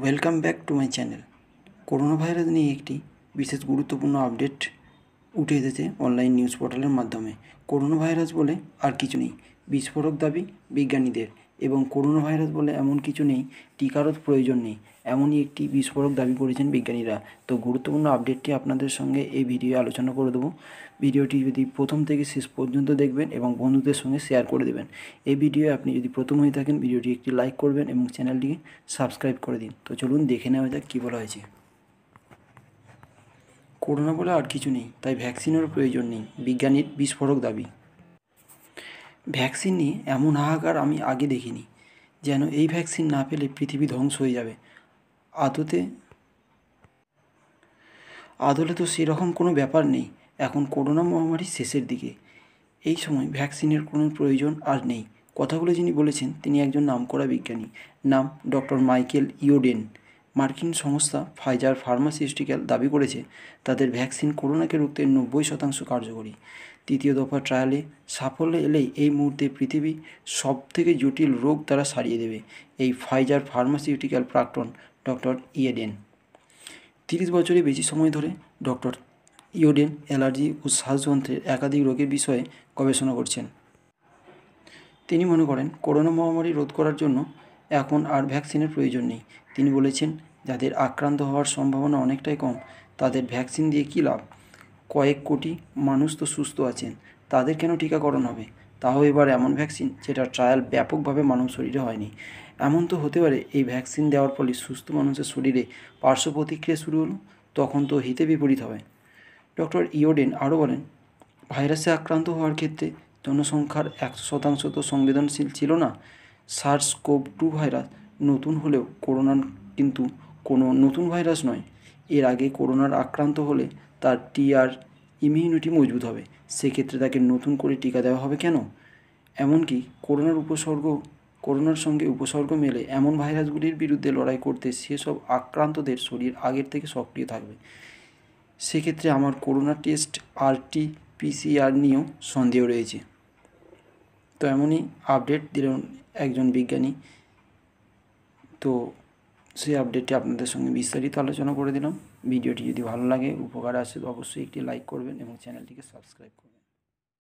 welcome back to my channel corona virus নিয়ে একটি বিশেষ গুরুত্বপূর্ণ আপডেট উঠে এসেছে অনলাইন নিউজ পোর্টালের মাধ্যমে করোনা ভাইরাস বলে আর কিছু নেই বিস্ফোরক দাবি বিজ্ঞানীদের এবং করোনা ভাইরাস বলে এমন কিছু নেই টিকারও প্রয়োজন নেই এমনই একটি বিস্ফোরক দাবি করেছেন বিজ্ঞানীরা তো গুরুত্বপূর্ণ আপডেটটি আপনাদের সঙ্গে এই ভিডিও আলোচনা করে দেবো ভিডিওটি যদি প্রথম থেকে শেষ পর্যন্ত দেখবেন এবং বন্ধুদের সঙ্গে শেয়ার করে দেবেন এই ভিডিও আপনি যদি প্রথম হয়ে থাকেন ভিডিওটি একটি লাইক করবেন এবং চ্যানেলটিকে সাবস্ক্রাইব করে দিন তো চলুন দেখে নেওয়া যাক কী বলা হয়েছে করোনা বলে আর কিছু নেই তাই ভ্যাকসিনেরও প্রয়োজন নেই বিজ্ঞানীর বিস্ফোরক দাবি ভ্যাকসিন নিয়ে এমন হাহাকার আমি আগে দেখিনি যেন এই ভ্যাকসিন না পেলে পৃথিবী ধ্বংস হয়ে যাবে আদতে আদলে তো সেরকম কোনো ব্যাপার নেই এখন করোনা মহামারীর শেষের দিকে এই সময় ভ্যাকসিনের কোনো প্রয়োজন আর নেই কথাগুলো যিনি বলেছেন তিনি একজন নামকরা বিজ্ঞানী নাম ডক্টর মাইকেল ইওডেন মার্কিন সংস্থা ফাইজার ফার্মাসিউটিক্যাল দাবি করেছে তাদের ভ্যাকসিন করোনাকে রুখতে নব্বই শতাংশ কার্যকরী তৃতীয় দফা ট্রায়ালে সাফল্য এলেই এই মুহূর্তে পৃথিবী সব থেকে জটিল রোগ তারা সারিয়ে দেবে এই ফাইজার ফার্মাসিউটিক্যাল প্রাক্তন ডক্টর ইয়েডেন তিরিশ বছরে বেশি সময় ধরে ডক্টর ইয়োডেন অ্যালার্জি ও শ্বাসযন্ত্রের একাধিক রোগের বিষয়ে গবেষণা করছেন তিনি মনে করেন করোনা মহামারী রোধ করার জন্য এখন আর ভ্যাকসিনের প্রয়োজন নেই তিনি বলেছেন যাদের আক্রান্ত হওয়ার সম্ভাবনা অনেকটাই কম তাদের ভ্যাকসিন দিয়ে কী লাভ কয়েক কোটি মানুষ তো সুস্থ আছেন তাদের কেন টিকাকরণ হবে তাও এবার এমন ভ্যাকসিন যেটা ট্রায়াল ব্যাপকভাবে মানব শরীরে হয়নি এমন তো হতে পারে এই ভ্যাকসিন দেওয়ার ফলে সুস্থ মানুষের শরীরে পার্শ্ব প্রতিক্রিয়া শুরু হলো তখন তো হিতে বিপরীত হবে ডক্টর ইওডেন আরও বলেন ভাইরাসে আক্রান্ত হওয়ার ক্ষেত্রে জনসংখ্যার একশো শতাংশ তো সংবেদনশীল ছিল না সার্স কোভ টু ভাইরাস নতুন হলেও করোনার কিন্তু কোনো নতুন ভাইরাস নয় এর আগে করোনার আক্রান্ত হলে তার টিআর ইমিউনিটি মজবুত হবে সেক্ষেত্রে তাকে নতুন করে টিকা দেওয়া হবে কেন এমনকি করোনার উপসর্গ করোনার সঙ্গে উপসর্গ মেলে এমন ভাইরাসগুলির বিরুদ্ধে লড়াই করতে সেসব আক্রান্তদের শরীর আগের থেকে সক্রিয় থাকবে সেক্ষেত্রে আমার করোনা টেস্ট আরটি পিসিআর নিয়েও সন্দেহ রয়েছে তো এমনই আপডেট দিলেন একজন বিজ্ঞানী তো সেই আপডেটটি আপনাদের সঙ্গে বিস্তারিত আলোচনা করে দিলাম ভিডিওটি যদি ভালো লাগে উপকার আসে অবশ্যই একটি লাইক করবেন এবং চ্যানেলটিকে সাবস্ক্রাইব করবেন